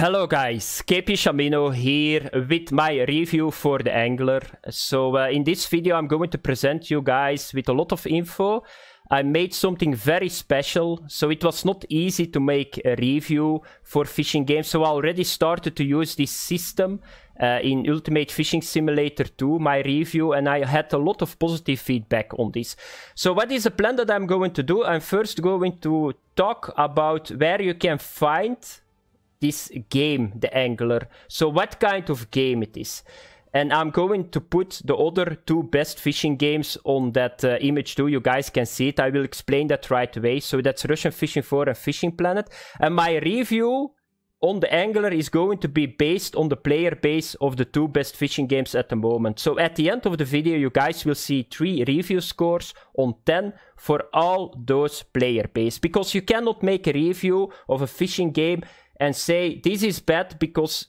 Hello guys, KP Shamino here with my review for the angler. So uh, in this video I'm going to present you guys with a lot of info. I made something very special, so it was not easy to make a review for fishing games. So I already started to use this system uh, in Ultimate Fishing Simulator 2, my review, and I had a lot of positive feedback on this. So what is the plan that I'm going to do? I'm first going to talk about where you can find this game, the angler. So what kind of game it is. And I'm going to put the other two best fishing games on that uh, image too. You guys can see it. I will explain that right away. So that's Russian Fishing 4 and Fishing Planet. And my review on the angler is going to be based on the player base of the two best fishing games at the moment. So at the end of the video, you guys will see three review scores on 10 for all those player base. Because you cannot make a review of a fishing game and say this is bad because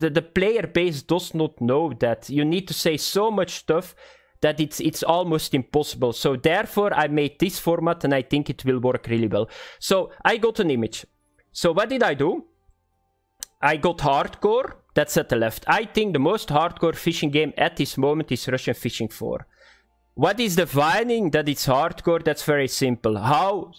the, the player base does not know that. You need to say so much stuff that it's it's almost impossible. So therefore I made this format and I think it will work really well. So I got an image. So what did I do? I got hardcore, that's at the left. I think the most hardcore fishing game at this moment is Russian Fishing 4. What is defining that it's hardcore? That's very simple. How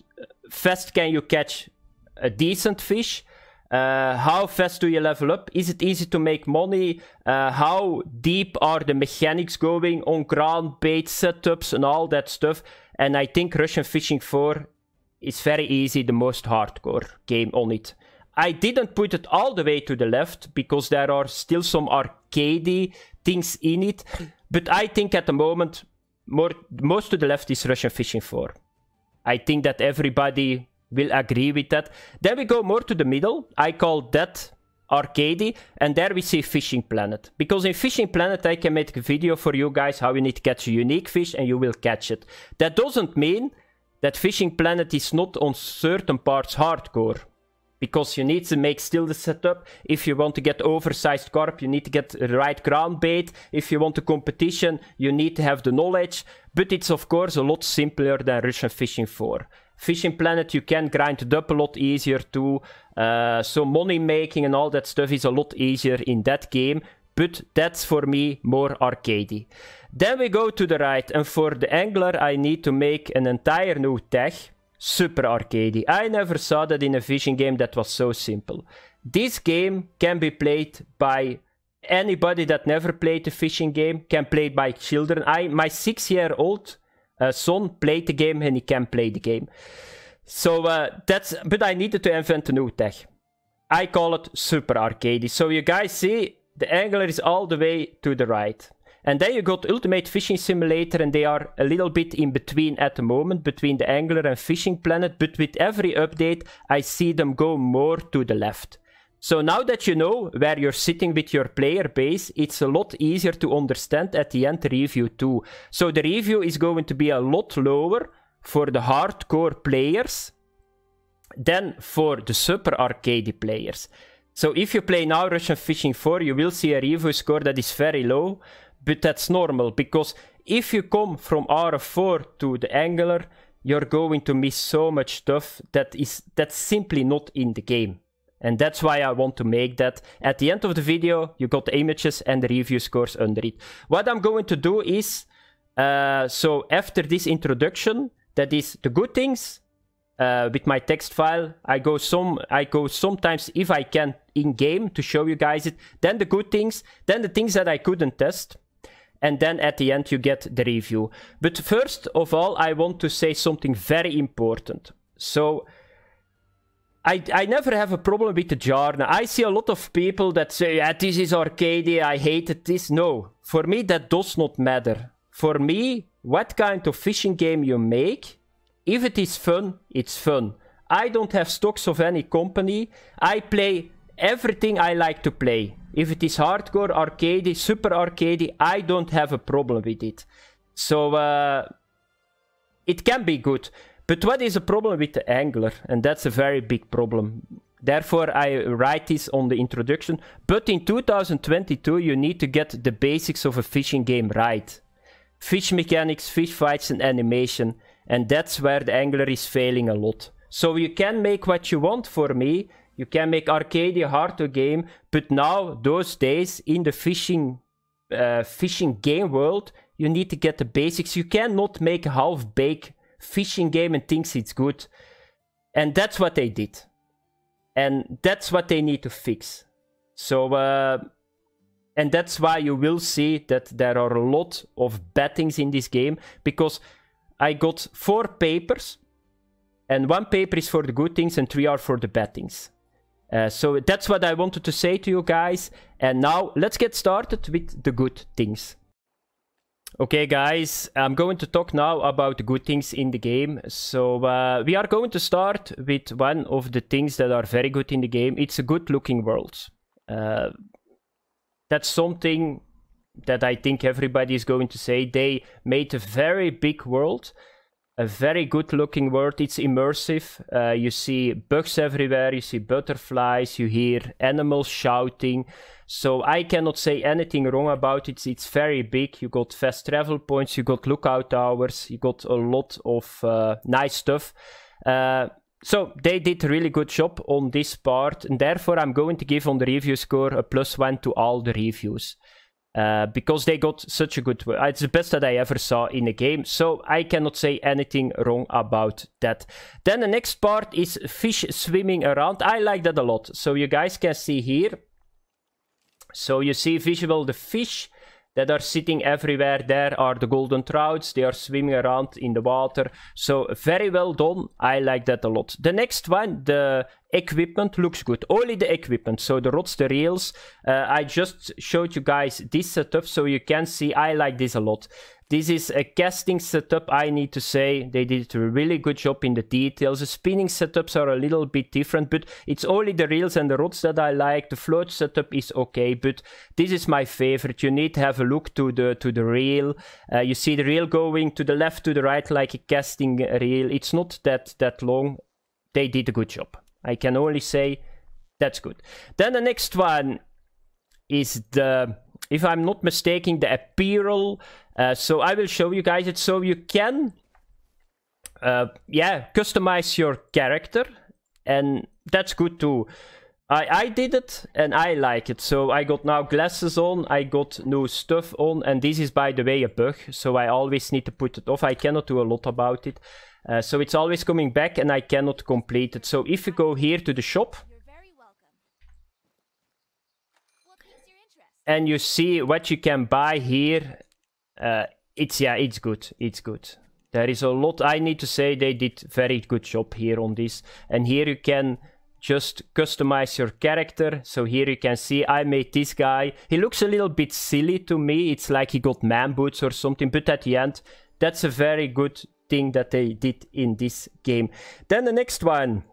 fast can you catch a decent fish uh, how fast do you level up? Is it easy to make money? Uh, how deep are the mechanics going on ground, bait setups, and all that stuff? And I think Russian Fishing 4 is very easy, the most hardcore game on it. I didn't put it all the way to the left because there are still some arcadey things in it. But I think at the moment, more most to the left is Russian Fishing 4. I think that everybody will agree with that. Then we go more to the middle. I call that Arcady, and there we see Fishing Planet. Because in Fishing Planet I can make a video for you guys how you need to catch a unique fish and you will catch it. That doesn't mean that Fishing Planet is not on certain parts hardcore. Because you need to make still the setup. If you want to get oversized carp, you need to get the right ground bait. If you want a competition, you need to have the knowledge. But it's of course a lot simpler than Russian Fishing 4. Fishing Planet, you can grind up a lot easier too. Uh, so money making and all that stuff is a lot easier in that game. But that's for me more arcadey. Then we go to the right, and for the angler, I need to make an entire new tech, Super arcadey. I never saw that in a fishing game that was so simple. This game can be played by anybody that never played a fishing game, can play it by children. I my six year old uh, Son played the game and he can play the game. So uh, that's, but I needed to invent a new tech. I call it Super Arcade. So you guys see, the angler is all the way to the right. And then you got Ultimate Fishing Simulator and they are a little bit in between at the moment, between the angler and fishing planet. But with every update, I see them go more to the left. So now that you know where you're sitting with your player base, it's a lot easier to understand at the end review too. So the review is going to be a lot lower for the hardcore players than for the super arcade players. So if you play now Russian Fishing 4, you will see a review score that is very low, but that's normal because if you come from RF4 to the angler, you're going to miss so much stuff that is that's simply not in the game. And that's why I want to make that. At the end of the video, you got the images and the review scores under it. What I'm going to do is, uh, so after this introduction, that is the good things uh, with my text file. I go some, I go sometimes if I can in game to show you guys it. Then the good things, then the things that I couldn't test. And then at the end you get the review. But first of all, I want to say something very important. So I, I never have a problem with the genre. I see a lot of people that say, yeah, this is arcade, I it." this. No, for me that does not matter. For me, what kind of fishing game you make, if it is fun, it's fun. I don't have stocks of any company. I play everything I like to play. If it is hardcore, arcade, super arcade, I don't have a problem with it. So uh, it can be good. But what is a problem with the angler? And that's a very big problem. Therefore, I write this on the introduction. But in 2022, you need to get the basics of a fishing game right. Fish mechanics, fish fights and animation. And that's where the angler is failing a lot. So you can make what you want for me. You can make Arcadia hard to game. But now, those days, in the fishing, uh, fishing game world, you need to get the basics. You cannot make half-baked fishing game and thinks it's good. And that's what they did. And that's what they need to fix. So, uh, and that's why you will see that there are a lot of bad things in this game. Because I got four papers. And one paper is for the good things and three are for the bad things. Uh, so that's what I wanted to say to you guys. And now let's get started with the good things. Okay guys, I'm going to talk now about the good things in the game. So uh, we are going to start with one of the things that are very good in the game. It's a good looking world. Uh, that's something that I think everybody is going to say. They made a very big world, a very good looking world. It's immersive. Uh, you see bugs everywhere, you see butterflies, you hear animals shouting. So I cannot say anything wrong about it. It's very big. You got fast travel points, you got lookout towers, you got a lot of uh, nice stuff. Uh, so they did a really good job on this part, and therefore I'm going to give on the review score a plus one to all the reviews. Uh, because they got such a good uh, it's the best that i ever saw in a game so i cannot say anything wrong about that then the next part is fish swimming around i like that a lot so you guys can see here so you see visual the fish that are sitting everywhere. There are the golden trouts. They are swimming around in the water. So very well done. I like that a lot. The next one, the equipment looks good. Only the equipment. So the rods, the reels. Uh, I just showed you guys this setup so you can see I like this a lot. This is a casting setup, I need to say. They did a really good job in the details. The spinning setups are a little bit different, but it's only the reels and the rods that I like. The float setup is okay, but this is my favorite. You need to have a look to the to the reel. Uh, you see the reel going to the left, to the right, like a casting reel. It's not that, that long. They did a good job. I can only say that's good. Then the next one is the if I'm not mistaken, the apparel. Uh, so I will show you guys it. So you can, uh, yeah, customize your character. And that's good too. I, I did it and I like it. So I got now glasses on, I got new stuff on. And this is, by the way, a bug. So I always need to put it off. I cannot do a lot about it. Uh, so it's always coming back and I cannot complete it. So if you go here to the shop, and you see what you can buy here. Uh, it's yeah, it's good. It's good. There is a lot. I need to say they did very good job here on this. And here you can just customize your character. So here you can see I made this guy. He looks a little bit silly to me. It's like he got man boots or something. But at the end, that's a very good thing that they did in this game. Then the next one.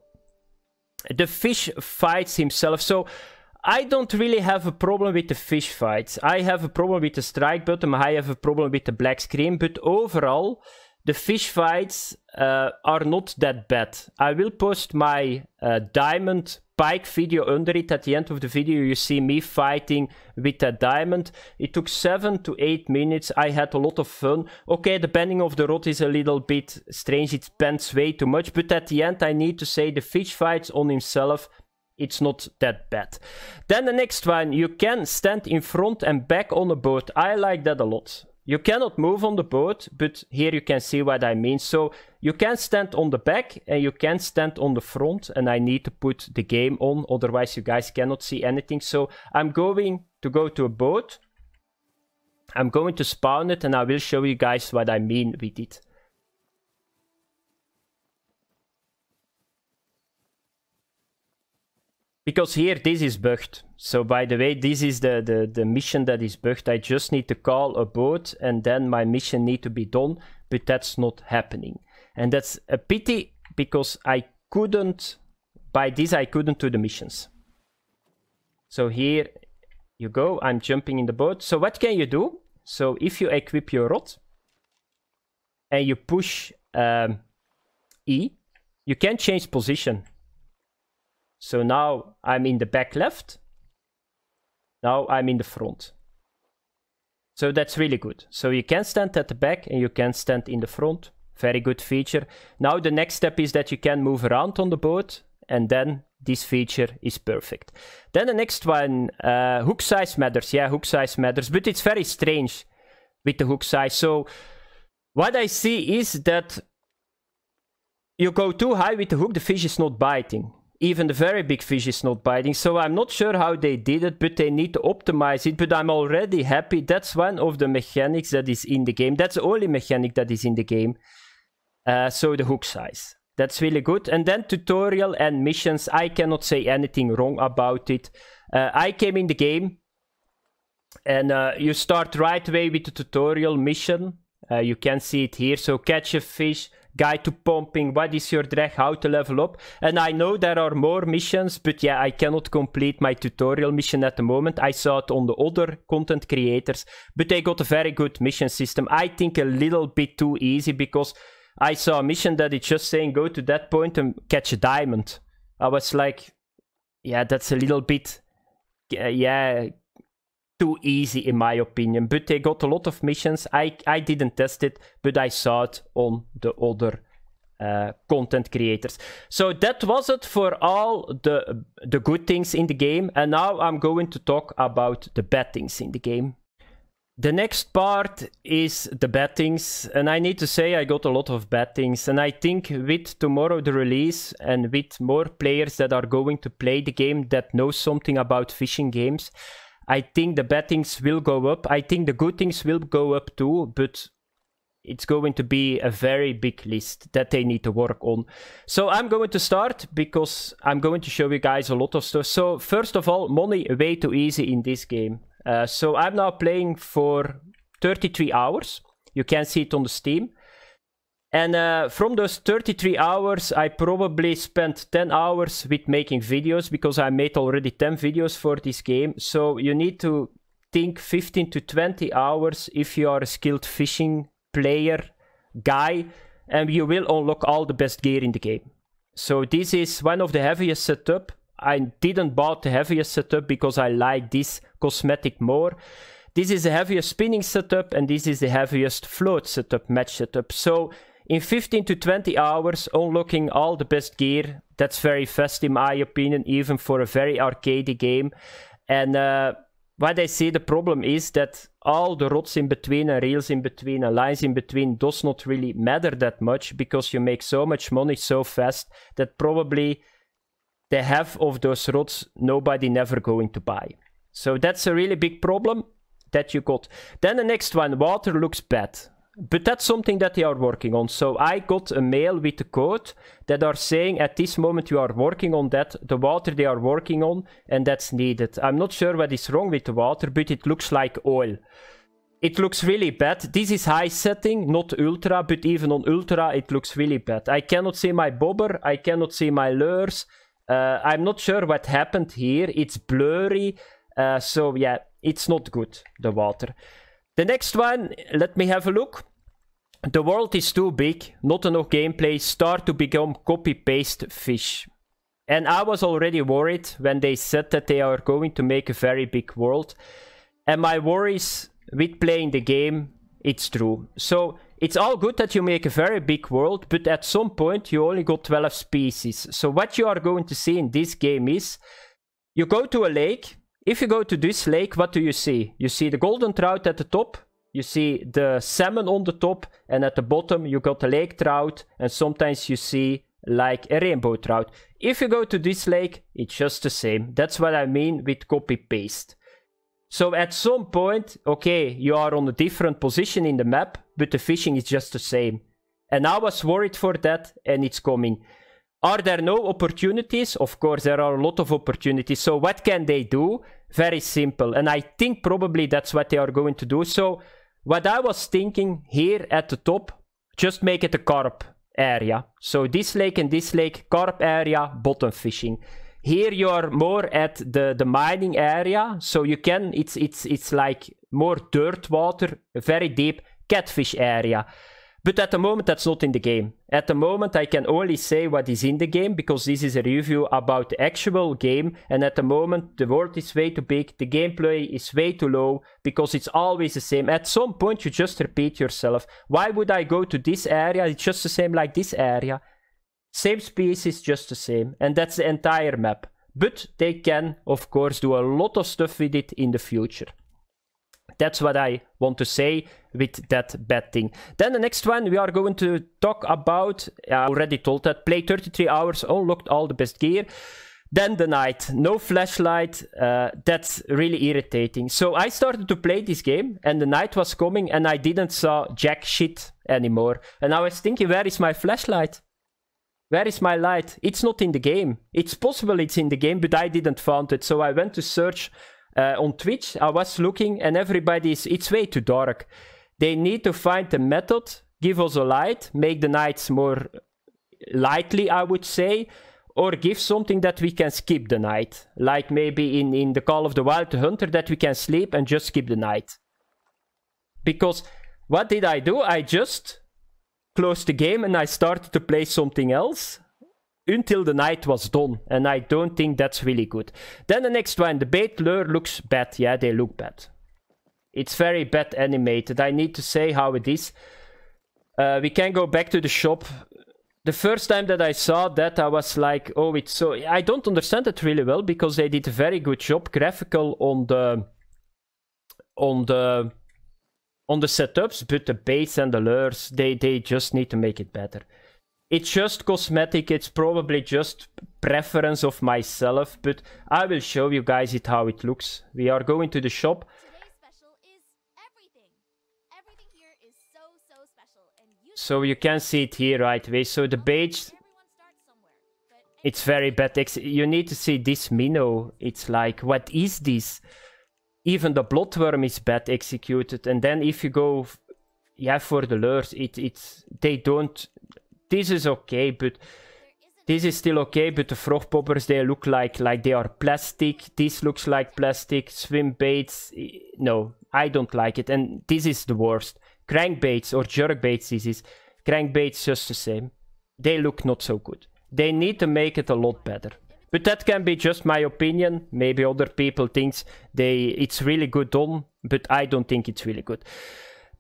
The fish fights himself. So I don't really have a problem with the fish fights. I have a problem with the strike button, I have a problem with the black screen. But overall, the fish fights uh, are not that bad. I will post my uh, diamond pike video under it. At the end of the video, you see me fighting with that diamond. It took 7 to 8 minutes. I had a lot of fun. Okay, the bending of the rod is a little bit strange. It bends way too much. But at the end, I need to say the fish fights on himself it's not that bad. Then the next one, you can stand in front and back on the boat. I like that a lot. You cannot move on the boat, but here you can see what I mean. So you can stand on the back and you can stand on the front and I need to put the game on, otherwise you guys cannot see anything. So I'm going to go to a boat. I'm going to spawn it and I will show you guys what I mean with it. Because here this is bugged. So by the way, this is the, the, the mission that is bugged. I just need to call a boat and then my mission need to be done. But that's not happening. And that's a pity because I couldn't, by this I couldn't do the missions. So here you go, I'm jumping in the boat. So what can you do? So if you equip your rod and you push um, E, you can change position. So now I'm in the back left. Now I'm in the front. So that's really good. So you can stand at the back and you can stand in the front. Very good feature. Now the next step is that you can move around on the boat and then this feature is perfect. Then the next one, uh, hook size matters. Yeah, hook size matters, but it's very strange with the hook size. So what I see is that you go too high with the hook, the fish is not biting even the very big fish is not biting. So I'm not sure how they did it, but they need to optimize it. But I'm already happy. That's one of the mechanics that is in the game. That's the only mechanic that is in the game. Uh, so the hook size. That's really good. And then tutorial and missions. I cannot say anything wrong about it. Uh, I came in the game and uh, you start right away with the tutorial mission. Uh, you can see it here. So catch a fish, guide to pumping, what is your drag, how to level up. And I know there are more missions, but yeah, I cannot complete my tutorial mission at the moment. I saw it on the other content creators, but they got a very good mission system. I think a little bit too easy because I saw a mission that it's just saying go to that point and catch a diamond. I was like, yeah, that's a little bit, uh, yeah, too easy in my opinion, but they got a lot of missions. I, I didn't test it, but I saw it on the other uh, content creators. So that was it for all the, the good things in the game. And now I'm going to talk about the bad things in the game. The next part is the bad things, and I need to say I got a lot of bad things, and I think with tomorrow the release and with more players that are going to play the game that know something about fishing games, I think the bad things will go up. I think the good things will go up too, but it's going to be a very big list that they need to work on. So I'm going to start because I'm going to show you guys a lot of stuff. So first of all, money way too easy in this game. Uh, so I'm now playing for 33 hours. You can see it on the Steam. And uh, from those 33 hours, I probably spent 10 hours with making videos because I made already 10 videos for this game. So you need to think 15 to 20 hours if you are a skilled fishing player guy and you will unlock all the best gear in the game. So this is one of the heaviest setup. I didn't bought the heaviest setup because I like this cosmetic more. This is the heaviest spinning setup and this is the heaviest float setup, match setup. So in 15 to 20 hours, unlocking all the best gear. That's very fast, in my opinion, even for a very arcadey game. And uh, what I see the problem is that all the rods in between and reels in between and lines in between does not really matter that much because you make so much money so fast that probably the half of those rods nobody never going to buy. So that's a really big problem that you got. Then the next one, water looks bad but that's something that they are working on. So I got a mail with the code that are saying at this moment you are working on that, the water they are working on, and that's needed. I'm not sure what is wrong with the water, but it looks like oil. It looks really bad. This is high setting, not ultra, but even on ultra it looks really bad. I cannot see my bobber, I cannot see my lures. Uh, I'm not sure what happened here. It's blurry. Uh, so yeah, it's not good, the water. The next one, let me have a look. The world is too big, not enough gameplay, start to become copy-paste fish. And I was already worried when they said that they are going to make a very big world. And my worries with playing the game, it's true. So it's all good that you make a very big world, but at some point you only got 12 species. So what you are going to see in this game is, you go to a lake, if you go to this lake, what do you see? You see the golden trout at the top, you see the salmon on the top, and at the bottom you got the lake trout, and sometimes you see like a rainbow trout. If you go to this lake, it's just the same. That's what I mean with copy-paste. So at some point, okay, you are on a different position in the map, but the fishing is just the same. And I was worried for that, and it's coming. Are there no opportunities? Of course, there are a lot of opportunities. So what can they do? Very simple. And I think probably that's what they are going to do. So what I was thinking here at the top, just make it a carp area. So this lake and this lake, carp area, bottom fishing. Here you are more at the, the mining area. So you can, it's, it's, it's like more dirt water, very deep catfish area. But at the moment, that's not in the game. At the moment, I can only say what is in the game because this is a review about the actual game. And at the moment, the world is way too big, the gameplay is way too low because it's always the same. At some point, you just repeat yourself. Why would I go to this area? It's just the same like this area. Same species, just the same. And that's the entire map. But they can, of course, do a lot of stuff with it in the future. That's what I want to say with that betting. Then the next one we are going to talk about, I already told that, play 33 hours, unlocked all the best gear. Then the night, no flashlight, uh, that's really irritating. So I started to play this game and the night was coming and I didn't saw jack shit anymore. And I was thinking, where is my flashlight? Where is my light? It's not in the game. It's possible it's in the game, but I didn't found it. So I went to search uh, on Twitch, I was looking and everybody's, it's way too dark. They need to find a method, give us a light, make the nights more lightly, I would say, or give something that we can skip the night. Like maybe in, in the Call of the Wild the Hunter that we can sleep and just skip the night. Because what did I do? I just closed the game and I started to play something else until the night was done. And I don't think that's really good. Then the next one, the bait lure looks bad. Yeah, they look bad. It's very bad animated. I need to say how it is. Uh, we can go back to the shop. The first time that I saw that, I was like, oh, it's so... I don't understand it really well, because they did a very good job graphical on the... On the on the setups, but the base and the lures, they, they just need to make it better it's just cosmetic it's probably just preference of myself but i will show you guys it how it looks we are going to the shop so, you so you can see it here right away so the beige it's very bad you need to see this minnow it's like what is this even the bloodworm is bad executed and then if you go yeah for the lures it it's they don't this is okay, but this is still okay, but the frog poppers, they look like, like they are plastic. This looks like plastic. Swim baits, no, I don't like it. And this is the worst. Crankbaits or jerkbaits, this is. Crankbaits just the same. They look not so good. They need to make it a lot better. But that can be just my opinion. Maybe other people thinks they it's really good done, but I don't think it's really good.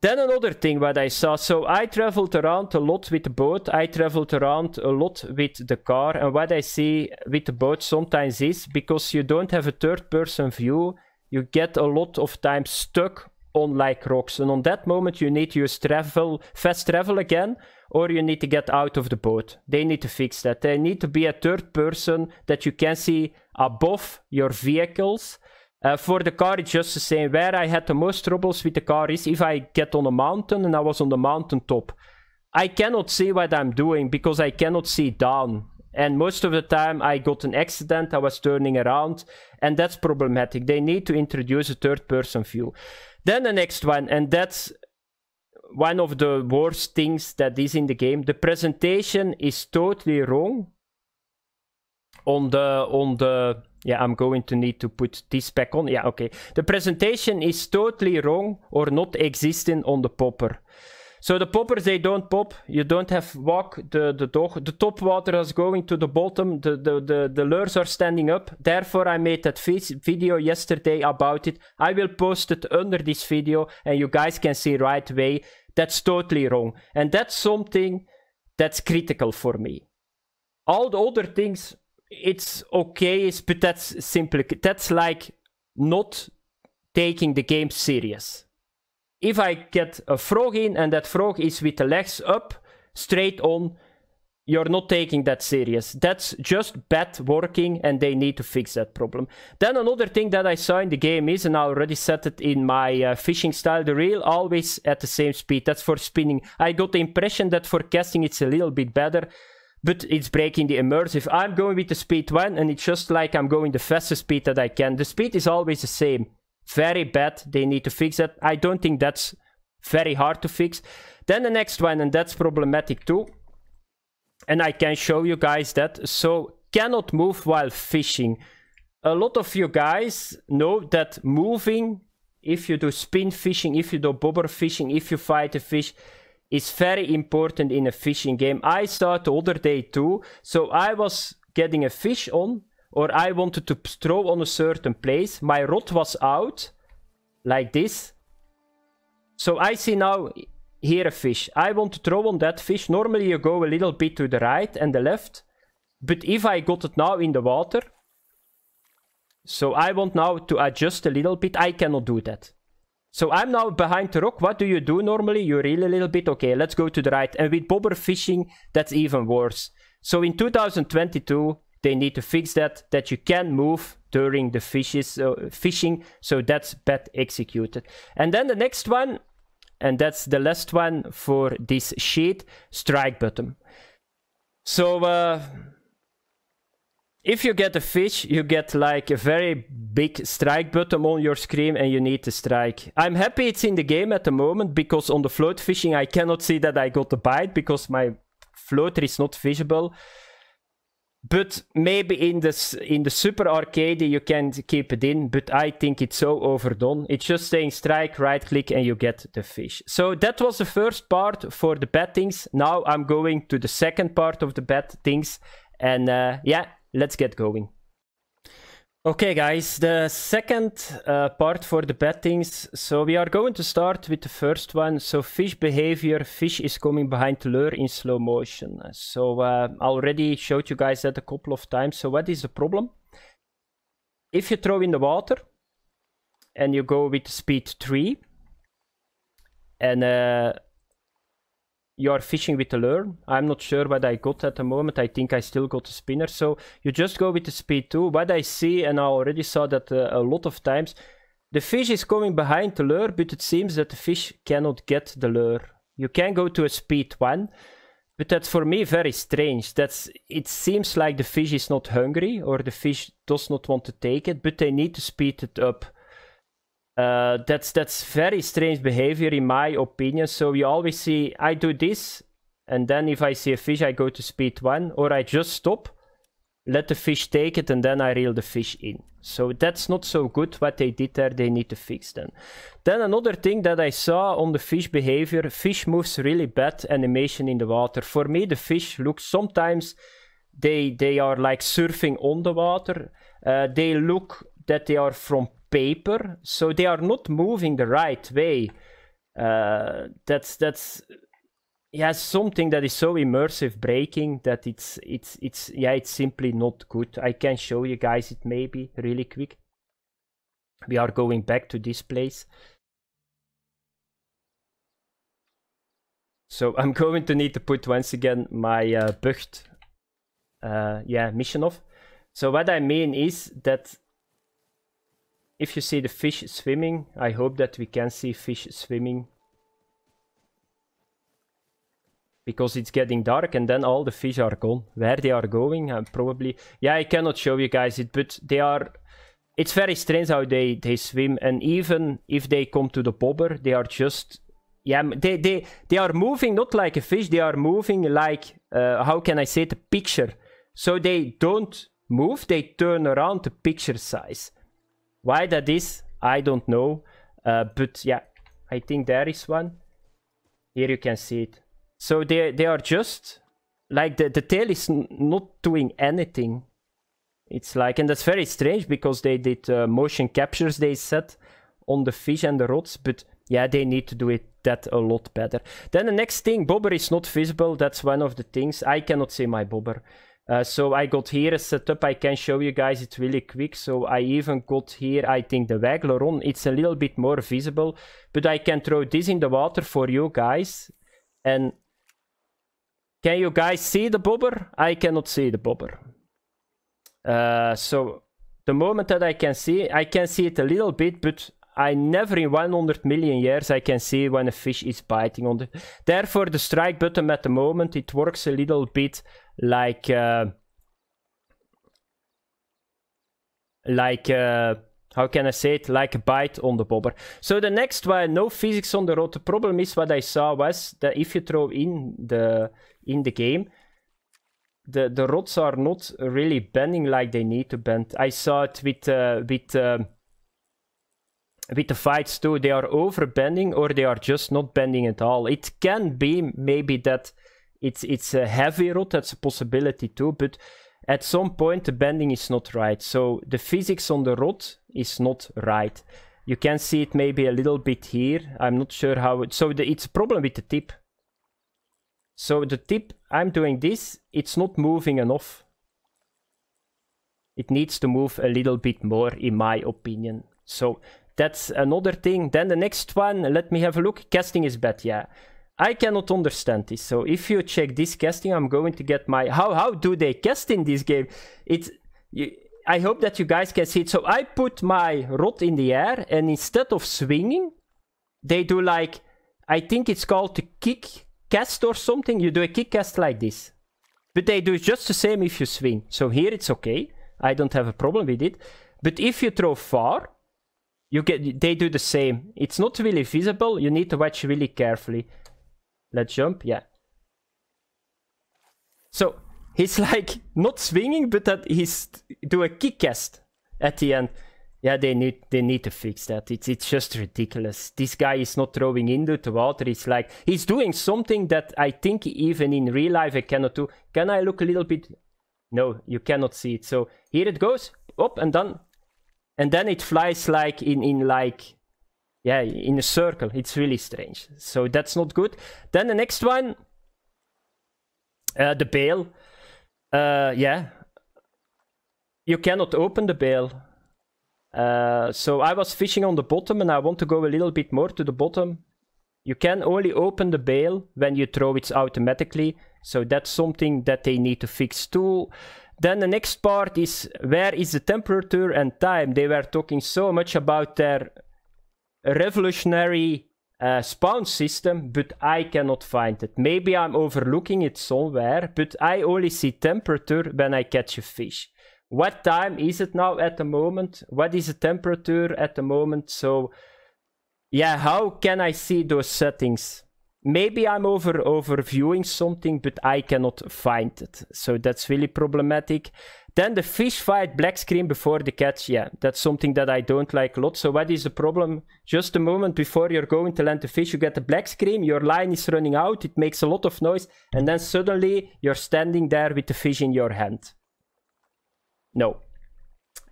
Then another thing what I saw, so I traveled around a lot with the boat, I traveled around a lot with the car, and what I see with the boat sometimes is, because you don't have a third person view, you get a lot of time stuck on like rocks, and on that moment you need to travel, fast travel again, or you need to get out of the boat. They need to fix that. They need to be a third person that you can see above your vehicles, uh, eh, for the car, it's just the same. Where I had the most troubles with the car is if I get on a mountain and I was on the mountain top. I cannot see what I'm doing because I cannot see down. And most of the time I got an accident, I was turning around, and that's problematic. They need to introduce a third person view. Then the next one, and that's one of the worst things that is in the game. The presentation is totally wrong on the on the yeah, I'm going to need to put this back on. Yeah, okay. The presentation is totally wrong or not existing on the popper. So the poppers, they don't pop. You don't have walk the, the dog. The top water is going to the bottom. The, the, the, the lures are standing up. Therefore, I made that video yesterday about it. I will post it under this video and you guys can see right away. That's totally wrong. And that's something that's critical for me. All the other things it's okay, but that's simply that's like not taking the game serious. If I get a frog in and that frog is with the legs up, straight on, you're not taking that serious. That's just bad working and they need to fix that problem. Then another thing that I saw in the game is, and I already said it in my uh, fishing style, the reel always at the same speed. That's for spinning. I got the impression that for casting it's a little bit better, but it's breaking the immersive. I'm going with the speed 1 and it's just like I'm going the fastest speed that I can. The speed is always the same. Very bad. They need to fix that. I don't think that's very hard to fix. Then the next one, and that's problematic too. And I can show you guys that. So cannot move while fishing. A lot of you guys know that moving, if you do spin fishing, if you do bobber fishing, if you fight a fish, is very important in a fishing game. I saw it the other day too. So I was getting a fish on, or I wanted to throw on a certain place. My rod was out, like this. So I see now here a fish. I want to throw on that fish. Normally you go a little bit to the right and the left. But if I got it now in the water, so I want now to adjust a little bit. I cannot do that. So I'm now behind the rock. What do you do normally? You reel a little bit. Okay, let's go to the right. And with bobber fishing, that's even worse. So in 2022, they need to fix that, that you can move during the fishes, uh, fishing. So that's bad executed. And then the next one, and that's the last one for this sheet, strike button. So... Uh, if you get a fish, you get like a very big strike button on your screen and you need to strike. I'm happy it's in the game at the moment because on the float fishing I cannot see that I got a bite because my floater is not visible. But maybe in this in the super arcade you can keep it in, but I think it's so overdone. It's just saying strike, right click, and you get the fish. So that was the first part for the bad things. Now I'm going to the second part of the bad things. And uh, yeah, let's get going. Okay guys, the second uh, part for the bettings. So we are going to start with the first one. So fish behavior, fish is coming behind lure in slow motion. So uh, I already showed you guys that a couple of times. So what is the problem? If you throw in the water and you go with speed 3 and uh, you are fishing with a lure. I'm not sure what I got at the moment. I think I still got a spinner. So you just go with the speed 2. What I see, and I already saw that uh, a lot of times, the fish is coming behind the lure, but it seems that the fish cannot get the lure. You can go to a speed 1, but that's for me very strange. That's It seems like the fish is not hungry or the fish does not want to take it, but they need to speed it up uh, that's that's very strange behavior in my opinion. So we always see I do this, and then if I see a fish, I go to speed one, or I just stop, let the fish take it, and then I reel the fish in. So that's not so good. What they did there, they need to fix then. Then another thing that I saw on the fish behavior, fish moves really bad animation in the water. For me, the fish look sometimes they they are like surfing on the water. Uh, they look that they are from paper, so they are not moving the right way. Uh, that's that's yeah something that is so immersive breaking that it's it's it's yeah it's simply not good. I can show you guys it maybe really quick. We are going back to this place. So I'm going to need to put once again my uh, Bucht uh, yeah, mission off. So what I mean is that if you see the fish swimming, I hope that we can see fish swimming. Because it's getting dark and then all the fish are gone. Where they are going, I'm probably... Yeah, I cannot show you guys it, but they are... It's very strange how they, they swim. And even if they come to the bobber, they are just... Yeah, they, they, they are moving not like a fish. They are moving like... Uh, how can I say it? A picture. So they don't move. They turn around the picture size. Why that is, I don't know. Uh, but yeah, I think there is one. Here you can see it. So they, they are just, like the, the tail is not doing anything. It's like, and that's very strange because they did uh, motion captures they set on the fish and the rods, but yeah, they need to do it that a lot better. Then the next thing, bobber is not visible. That's one of the things. I cannot see my bobber. Uh, so I got here a setup, I can show you guys it really quick. So I even got here, I think the waggler on, it's a little bit more visible, but I can throw this in the water for you guys. And can you guys see the bobber? I cannot see the bobber. Uh, so the moment that I can see, I can see it a little bit, but I never in 100 million years I can see when a fish is biting on the... Therefore the strike button at the moment, it works a little bit like uh, like uh, how can I say it? Like a bite on the bobber. So the next one, no physics on the road. The problem is what I saw was that if you throw in the in the game, the the rods are not really bending like they need to bend. I saw it with uh, with um, with the fights too. They are over bending or they are just not bending at all. It can be maybe that it's it's a heavy rod that's a possibility too but at some point the bending is not right so the physics on the rod is not right you can see it maybe a little bit here i'm not sure how it so the, it's a problem with the tip so the tip i'm doing this it's not moving enough it needs to move a little bit more in my opinion so that's another thing then the next one let me have a look casting is bad yeah I cannot understand this. So if you check this casting, I'm going to get my how how do they cast in this game? It's you, I hope that you guys can see it. So I put my rod in the air, and instead of swinging, they do like I think it's called the kick cast or something. You do a kick cast like this, but they do just the same if you swing. So here it's okay. I don't have a problem with it. But if you throw far, you get they do the same. It's not really visible. You need to watch really carefully. Let's jump. Yeah. So he's like not swinging, but that he's do a kick cast at the end. Yeah, they need they need to fix that. It's it's just ridiculous. This guy is not throwing into the water. He's like he's doing something that I think even in real life I cannot do. Can I look a little bit? No, you cannot see it. So here it goes up and done, and then it flies like in in like yeah, in a circle. It's really strange. So that's not good. Then the next one, uh, the bail. Uh, yeah, you cannot open the bail. Uh, so I was fishing on the bottom and I want to go a little bit more to the bottom. You can only open the bail when you throw it automatically. So that's something that they need to fix too. Then the next part is where is the temperature and time? They were talking so much about their revolutionary uh, spawn system, but I cannot find it. Maybe I'm overlooking it somewhere, but I only see temperature when I catch a fish. What time is it now at the moment? What is the temperature at the moment? So, yeah, how can I see those settings? Maybe I'm over overviewing something, but I cannot find it. So that's really problematic. Then the fish fight black screen before the catch. Yeah, that's something that I don't like a lot. So what is the problem? Just a moment before you're going to land the fish, you get the black screen, your line is running out, it makes a lot of noise, and then suddenly you're standing there with the fish in your hand. No.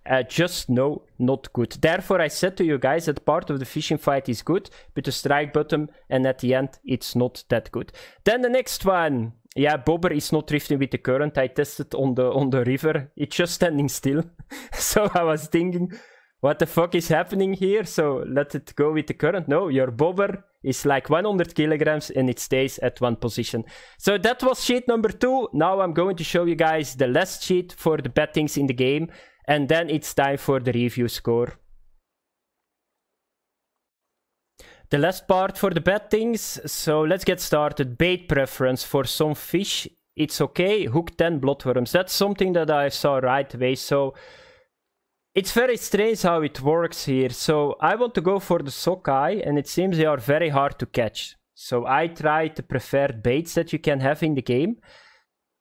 Uh, just no, not good. Therefore, I said to you guys that part of the fishing fight is good, but the strike button and at the end, it's not that good. Then the next one yeah, Bobber is not drifting with the current. I tested on the on the river. It's just standing still. so I was thinking, what the fuck is happening here? So let it go with the current. No, your Bobber is like 100 kilograms and it stays at one position. So that was sheet number two. Now I'm going to show you guys the last sheet for the bettings in the game. And then it's time for the review score. the last part for the bad things. So let's get started. Bait preference for some fish. It's okay. Hook 10 bloodworms. That's something that I saw right away. So it's very strange how it works here. So I want to go for the sockeye and it seems they are very hard to catch. So I tried the preferred baits that you can have in the game.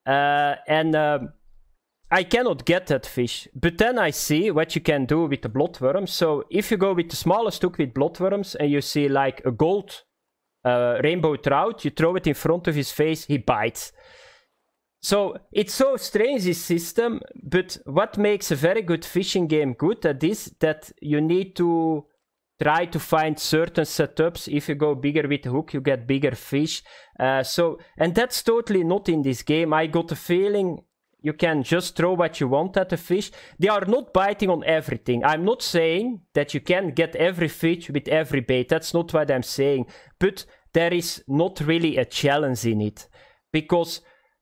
Uh, and um, I cannot get that fish. But then I see what you can do with the bloodworms. So if you go with the smallest hook with bloodworms and you see like a gold uh, rainbow trout, you throw it in front of his face, he bites. So it's so strange this system, but what makes a very good fishing game good at this that you need to try to find certain setups. If you go bigger with the hook, you get bigger fish. Uh, so and that's totally not in this game. I got the feeling you can just throw what you want at the fish. They are not biting on everything. I'm not saying that you can get every fish with every bait. That's not what I'm saying. But there is not really a challenge in it. Because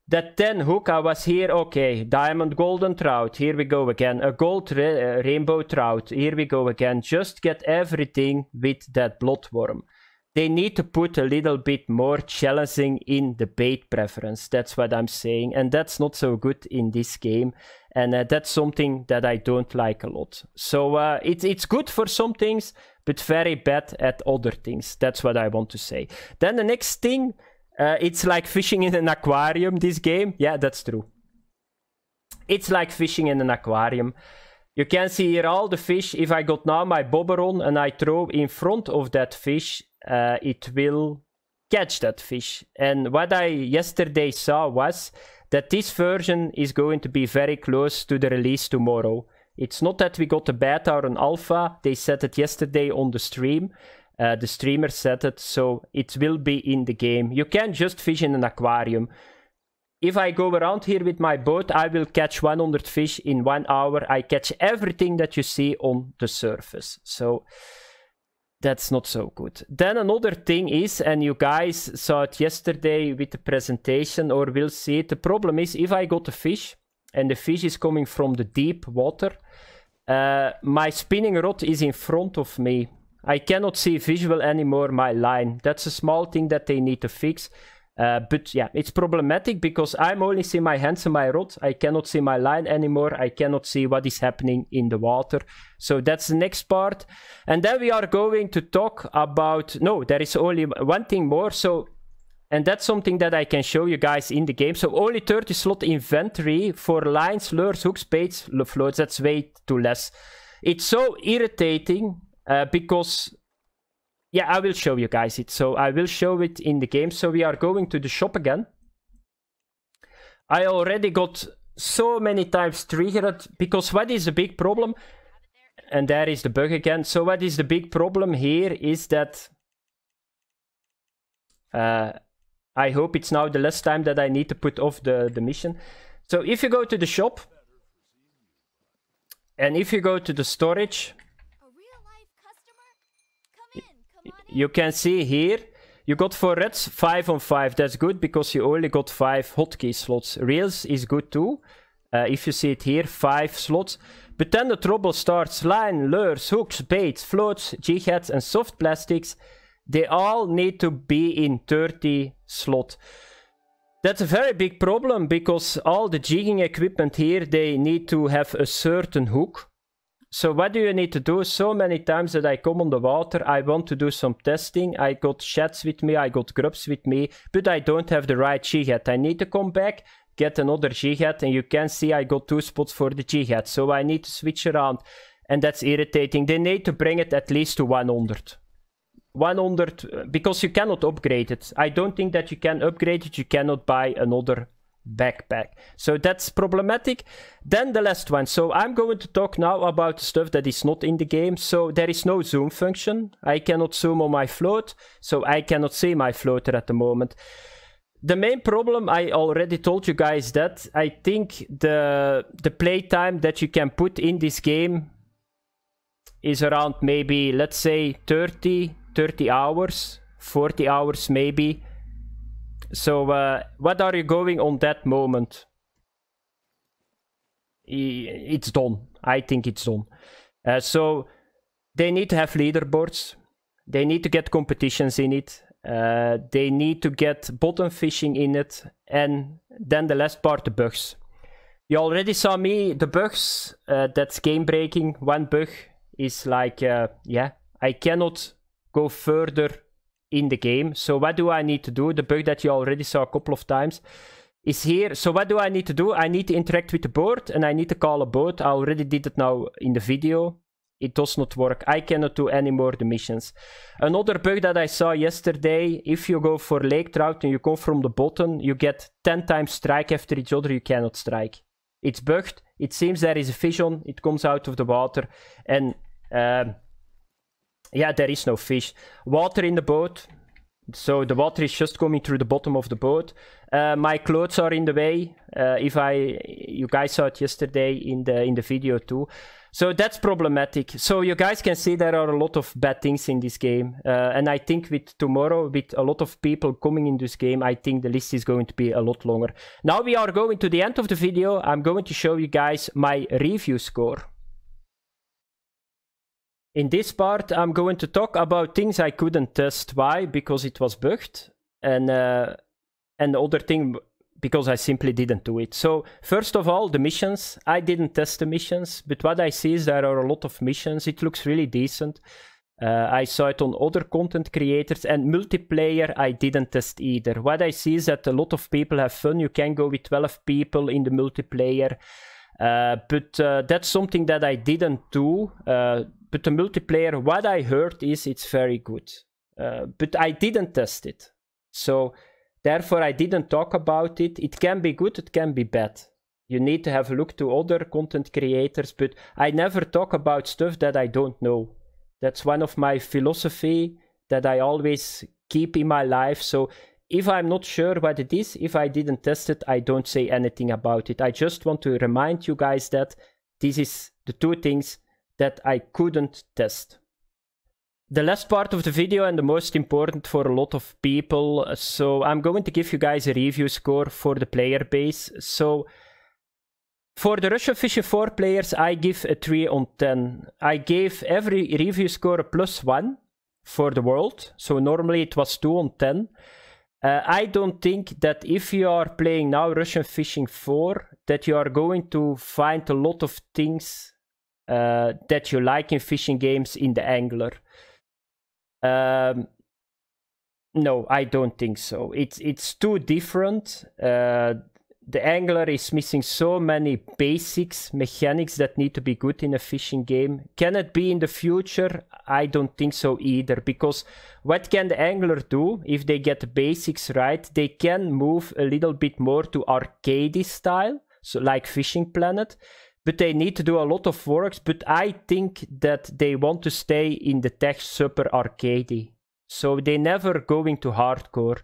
that 10 hook, I was here, okay, diamond golden trout, here we go again. A gold ra uh, rainbow trout, here we go again. Just get everything with that bloodworm they need to put a little bit more challenging in the bait preference. That's what I'm saying. And that's not so good in this game. And uh, that's something that I don't like a lot. So uh, it, it's good for some things, but very bad at other things. That's what I want to say. Then the next thing, uh, it's like fishing in an aquarium, this game. Yeah, that's true. It's like fishing in an aquarium. You can see here all the fish. If I got now my bobber on and I throw in front of that fish, uh, it will catch that fish. And what I yesterday saw was that this version is going to be very close to the release tomorrow. It's not that we got a beta or an alpha. They said it yesterday on the stream. Uh, the streamer said it, so it will be in the game. You can just fish in an aquarium if I go around here with my boat, I will catch 100 fish in one hour. I catch everything that you see on the surface. So that's not so good. Then another thing is, and you guys saw it yesterday with the presentation or will see it. The problem is if I got a fish and the fish is coming from the deep water, uh, my spinning rod is in front of me. I cannot see visual anymore my line. That's a small thing that they need to fix. Uh, but yeah, it's problematic because I'm only see my hands and my rod. I cannot see my line anymore. I cannot see what is happening in the water. So that's the next part. And then we are going to talk about, no, there is only one thing more. So, and that's something that I can show you guys in the game. So only 30 slot inventory for lines, lures, hooks, baits, floats. That's way too less. It's so irritating uh, because yeah, I will show you guys it. So I will show it in the game. So we are going to the shop again. I already got so many times triggered because what is the big problem? And there is the bug again. So what is the big problem here is that uh, I hope it's now the last time that I need to put off the, the mission. So if you go to the shop and if you go to the storage you can see here, you got for Reds 5 on 5. That's good because you only got 5 hotkey slots. Reels is good too. Uh, if you see it here, 5 slots. But then the trouble starts. Line, lures, hooks, baits, floats, jig-heads and soft plastics. They all need to be in 30 slot. That's a very big problem because all the jigging equipment here, they need to have a certain hook. So what do you need to do? So many times that I come on the water, I want to do some testing. I got sheds with me, I got grubs with me, but I don't have the right head. I need to come back, get another head, and you can see I got two spots for the head. So I need to switch around, and that's irritating. They need to bring it at least to 100. 100, because you cannot upgrade it. I don't think that you can upgrade it. You cannot buy another backpack. So that's problematic. Then the last one. So I'm going to talk now about the stuff that is not in the game. So there is no zoom function. I cannot zoom on my float. So I cannot see my floater at the moment. The main problem I already told you guys that I think the the playtime that you can put in this game is around maybe let's say 30 30 hours, 40 hours maybe so, uh, what are you going on that moment? It's done. I think it's done. Uh, so, they need to have leaderboards. They need to get competitions in it. Uh, they need to get bottom fishing in it. And then the last part, the bugs. You already saw me, the bugs, uh, that's game breaking. One bug is like, uh, yeah, I cannot go further in the game. So what do I need to do? The bug that you already saw a couple of times is here. So what do I need to do? I need to interact with the board and I need to call a boat. I already did it now in the video. It does not work. I cannot do any more the missions. Another bug that I saw yesterday, if you go for lake trout and you come from the bottom, you get 10 times strike after each other, you cannot strike. It's bugged. It seems there is a fish on. It comes out of the water. And um, yeah, there is no fish. Water in the boat. So the water is just coming through the bottom of the boat. Uh, my clothes are in the way. Uh, if I, you guys saw it yesterday in the in the video too. So that's problematic. So you guys can see there are a lot of bad things in this game. Uh, and I think with tomorrow, with a lot of people coming in this game, I think the list is going to be a lot longer. Now we are going to the end of the video. I'm going to show you guys my review score. In this part, I'm going to talk about things I couldn't test. Why? Because it was bugged. And, uh, and the other thing, because I simply didn't do it. So first of all, the missions. I didn't test the missions, but what I see is there are a lot of missions. It looks really decent. Uh, I saw it on other content creators and multiplayer I didn't test either. What I see is that a lot of people have fun. You can go with 12 people in the multiplayer. Uh, but uh, that's something that I didn't do. Uh, but the multiplayer, what I heard is it's very good. but I didn't test it. So therefore I didn't talk about it. It can be good, it can be bad. You need to have a look to other content creators, but I never talk about stuff that I don't know. That's one of my philosophy that I always keep in my life. So if I'm not sure what it is, if I didn't test it, I don't say anything about it. I just want to remind you guys that this is the two things that I couldn't test. The last part of the video and the most important for a lot of people. So I'm going to give you guys a review score for the player base. So for the Russia Fisher 4 players, I give a 3 on 10. I gave every review score a plus 1 for the world. So normally it was 2 on 10. Uh, I don't think that if you are playing now Russian Fishing 4, that you are going to find a lot of things uh, that you like in fishing games in the angler. Um, no, I don't think so. It's it's too different. Uh, the angler is missing so many basics, mechanics that need to be good in a fishing game. Can it be in the future? I don't think so either, because what can the angler do if they get the basics right? They can move a little bit more to arcade style, so like Fishing Planet, but they need to do a lot of works. But I think that they want to stay in the tech super arcade, so they never going to hardcore.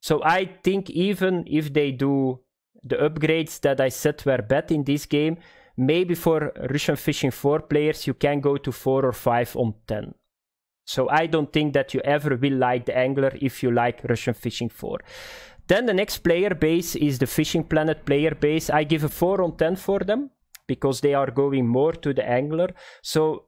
So I think even if they do the upgrades that I said were bad in this game, maybe for Russian Fishing 4 players, you can go to 4 or 5 on 10. So I don't think that you ever will like the angler if you like Russian Fishing 4. Then the next player base is the Fishing Planet player base. I give a 4 on 10 for them because they are going more to the angler. So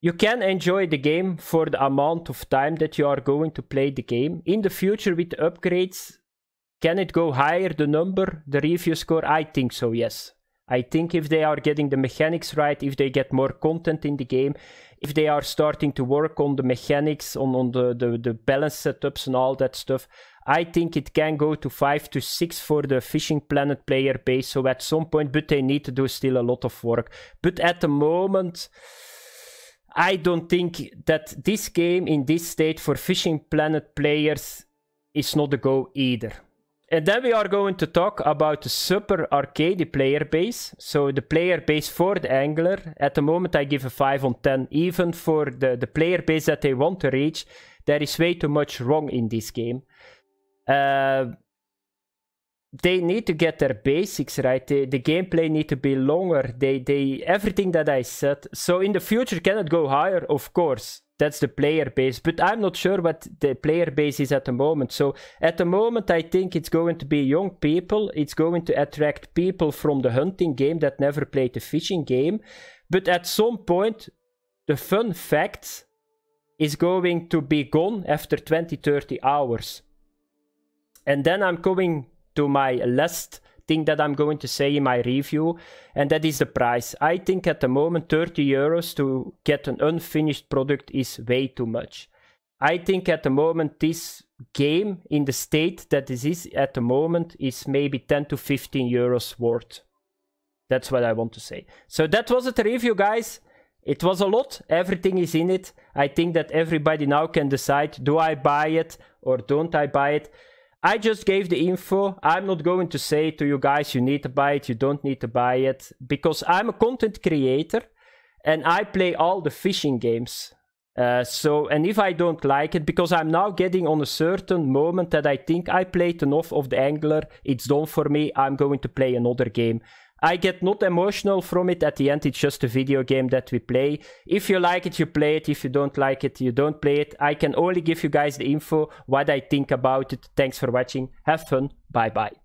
you can enjoy the game for the amount of time that you are going to play the game. In the future with upgrades, can it go higher, the number, the review score? I think so, yes. I think if they are getting the mechanics right, if they get more content in the game, if they are starting to work on the mechanics, on, on the, the, the balance setups and all that stuff, I think it can go to 5 to 6 for the Fishing Planet player base. So at some point, but they need to do still a lot of work. But at the moment, I don't think that this game in this state for Fishing Planet players is not a go either. And then we are going to talk about the Super Arcade player base. So the player base for the angler. At the moment I give a 5 on 10. Even for the, the player base that they want to reach, there is way too much wrong in this game. Uh, they need to get their basics right. the gameplay need to be longer. They, they everything that I said. So in the future, can it go higher? Of course. That's the player base. But I'm not sure what the player base is at the moment. So at the moment, I think it's going to be young people. It's going to attract people from the hunting game that never played the fishing game. But at some point, the fun fact is going to be gone after 20, 30 hours. And then I'm going to my last thing that I'm going to say in my review, and that is the price. I think at the moment 30 euros to get an unfinished product is way too much. I think at the moment this game in the state that it is at the moment is maybe 10 to 15 euros worth. That's what I want to say. So that was it, the review, guys. It was a lot. Everything is in it. I think that everybody now can decide do I buy it or don't I buy it. I just gave the info. I'm not going to say to you guys, you need to buy it, you don't need to buy it, because I'm a content creator and I play all the fishing games. Uh, so, and if I don't like it, because I'm now getting on a certain moment that I think I played enough of the angler, it's done for me, I'm going to play another game. I get not emotional from it. At the end, it's just a video game that we play. If you like it, you play it. If you don't like it, you don't play it. I can only give you guys the info, what I think about it. Thanks for watching. Have fun. Bye bye.